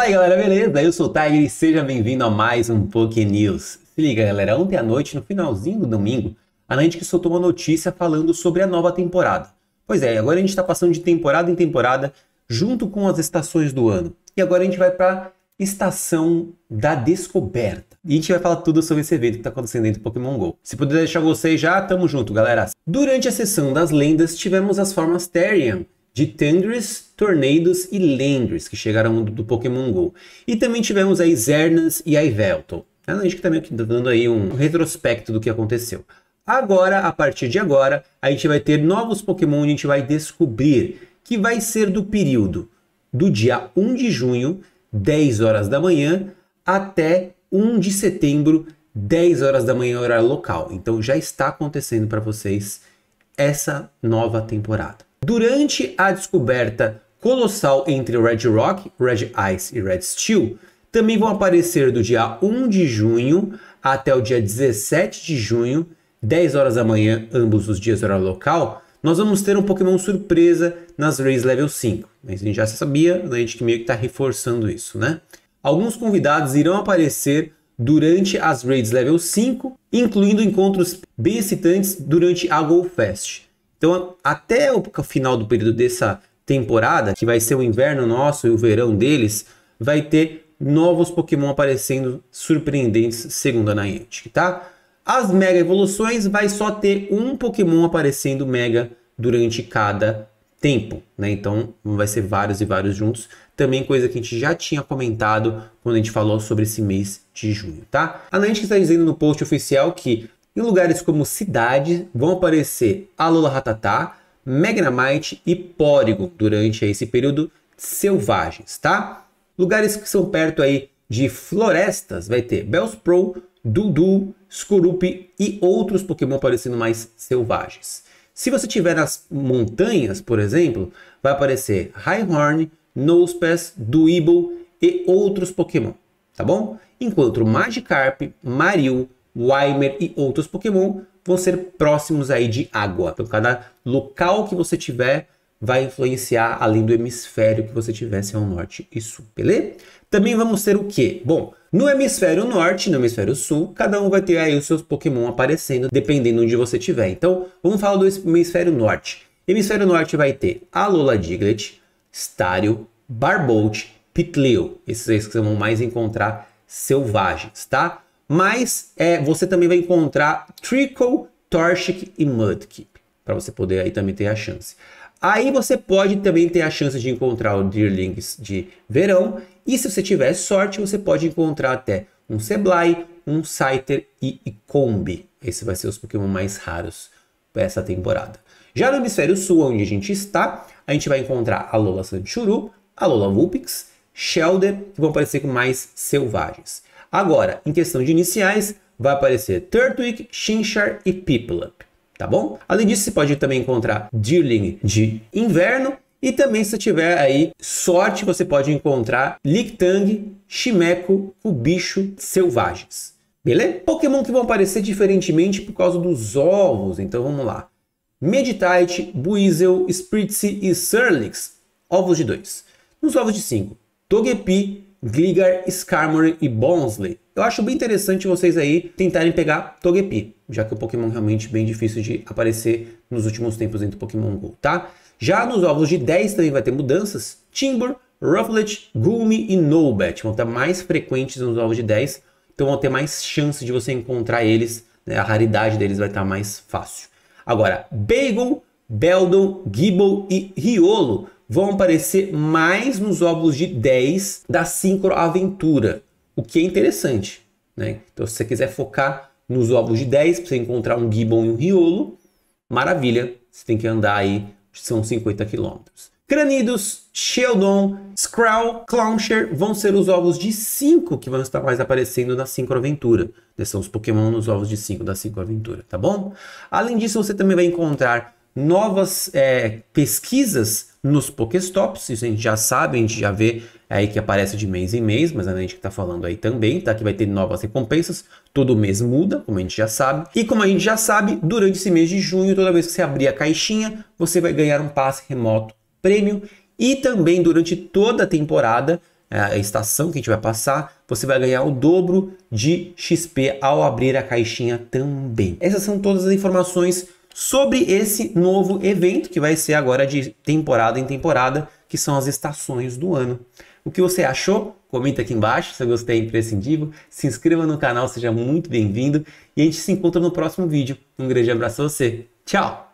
Fala aí galera, beleza? Eu sou o Tiger e seja bem-vindo a mais um Poké News. Se liga galera, ontem à noite, no finalzinho do domingo, a Niantic soltou uma notícia falando sobre a nova temporada. Pois é, agora a gente está passando de temporada em temporada, junto com as estações do ano. E agora a gente vai para Estação da Descoberta. E a gente vai falar tudo sobre esse evento que está acontecendo dentro do Pokémon GO. Se puder deixar vocês já, tamo junto, galera. Durante a sessão das lendas, tivemos as formas Terian de Tendris, Tornados e Landris, que chegaram do, do Pokémon GO. E também tivemos aí Zernas e Ivelton. A é gente também está dando aí um retrospecto do que aconteceu. Agora, a partir de agora, a gente vai ter novos Pokémon, a gente vai descobrir que vai ser do período do dia 1 de junho, 10 horas da manhã, até 1 de setembro, 10 horas da manhã, horário local. Então já está acontecendo para vocês essa nova temporada. Durante a descoberta colossal entre Red Rock, Red Ice e Red Steel, também vão aparecer do dia 1 de junho até o dia 17 de junho, 10 horas da manhã, ambos os dias horário local, nós vamos ter um Pokémon surpresa nas Rays Level 5. Mas a gente já sabia, né? a gente que meio que está reforçando isso, né? Alguns convidados irão aparecer durante as Raids Level 5, incluindo encontros bem excitantes durante a Go Fest. Então, até o final do período dessa temporada, que vai ser o inverno nosso e o verão deles, vai ter novos Pokémon aparecendo surpreendentes, segundo a Niantic, tá? As Mega Evoluções vai só ter um Pokémon aparecendo Mega durante cada tempo, né? Então vai ser vários e vários juntos. Também coisa que a gente já tinha comentado quando a gente falou sobre esse mês de junho, tá? A Niantic está dizendo no post oficial que em lugares como cidade, vão aparecer Alola Ratatá, Magnamite e Porygon durante esse período selvagens, tá? Lugares que são perto aí de florestas, vai ter Bellsprout, Dudu, Skorupi e outros Pokémon aparecendo mais selvagens. Se você tiver nas montanhas, por exemplo, vai aparecer Rhyhorn, Nosepass, Dweeble e outros Pokémon, tá bom? Enquanto Magikarp, Mario, Wymer e outros Pokémon vão ser próximos aí de água. Então cada local que você tiver vai influenciar além do hemisfério que você tivesse ao é norte e sul, beleza? Também vamos ter o quê? Bom, no hemisfério norte e no hemisfério sul, cada um vai ter aí os seus Pokémon aparecendo, dependendo onde você estiver. Então, vamos falar do hemisfério norte. Hemisfério norte vai ter Alola Diglett, Stario, Barbolt, Pitleo. Esses aí que vocês vão mais encontrar selvagens, tá? Mas é, você também vai encontrar Trickle, Torchic e Mudkip, para você poder aí também ter a chance. Aí você pode também ter a chance de encontrar o Deerlings de verão. E se você tiver sorte, você pode encontrar até um Seblai, um Scyther e Combi. Esse vai ser os Pokémon mais raros para essa temporada. Já no hemisfério sul, onde a gente está, a gente vai encontrar a Lola Sanchuru, a Lola Vulpix, Shelder, que vão aparecer com mais selvagens. Agora, em questão de iniciais, vai aparecer Turtwig, Shinchar e Piplup, tá bom? Além disso, você pode também encontrar Deerling de inverno e também se tiver aí sorte, você pode encontrar Lictang, Chimeco, Cubicho selvagens. Beleza? Pokémon que vão aparecer diferentemente por causa dos ovos. Então vamos lá. Meditite, Buizel, Spritzy e Surlix. Ovos de 2. Nos ovos de 5, Togepi, Gligar, Skarmory e Bonsley. Eu acho bem interessante vocês aí tentarem pegar Togepi, já que o Pokémon é realmente bem difícil de aparecer nos últimos tempos dentro do Pokémon GO, tá? Já nos ovos de 10 também vai ter mudanças. Timbor, Rufflet, Gumi e Nobat vão estar mais frequentes nos ovos de 10, então vão ter mais chance de você encontrar eles, né? a raridade deles vai estar mais fácil. Agora, Bagel, Beldon, Gibble e Riolo vão aparecer mais nos óvulos de 10 da sincroaventura, o que é interessante. Né? Então, se você quiser focar nos óvulos de 10 para você encontrar um gibbon e um riolo, maravilha, você tem que andar aí, são 50 quilômetros. Cranidos, Sheldon, Skrull, Clowncher vão ser os ovos de 5 que vão estar mais aparecendo na Sincroaventura. Né, são os Pokémon nos ovos de 5 da Sincroaventura, tá bom? Além disso, você também vai encontrar novas é, pesquisas nos Pokestops, isso a gente já sabe, a gente já vê aí que aparece de mês em mês, mas a gente está falando aí também, tá? Que vai ter novas recompensas, todo mês muda, como a gente já sabe. E como a gente já sabe, durante esse mês de junho, toda vez que você abrir a caixinha, você vai ganhar um passe remoto prêmio e também durante toda a temporada, é, a estação que a gente vai passar, você vai ganhar o dobro de XP ao abrir a caixinha também. Essas são todas as informações sobre esse novo evento que vai ser agora de temporada em temporada, que são as estações do ano. O que você achou? Comenta aqui embaixo, se gostei é imprescindível. Se inscreva no canal, seja muito bem-vindo. E a gente se encontra no próximo vídeo. Um grande abraço a você. Tchau!